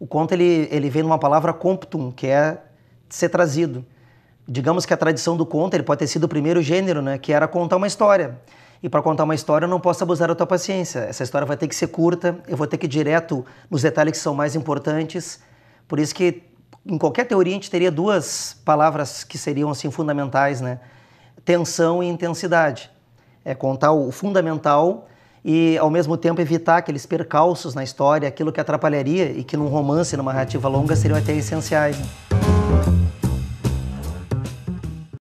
O conto ele, ele vem de uma palavra comptum, que é ser trazido. Digamos que a tradição do conto ele pode ter sido o primeiro gênero, né, que era contar uma história. E para contar uma história eu não posso abusar da tua paciência. Essa história vai ter que ser curta, eu vou ter que ir direto nos detalhes que são mais importantes. Por isso que em qualquer teoria a gente teria duas palavras que seriam assim fundamentais, né? Tensão e intensidade. É contar o fundamental e, ao mesmo tempo, evitar aqueles percalços na história, aquilo que atrapalharia e que num romance, numa narrativa longa, seriam até essenciais. Né?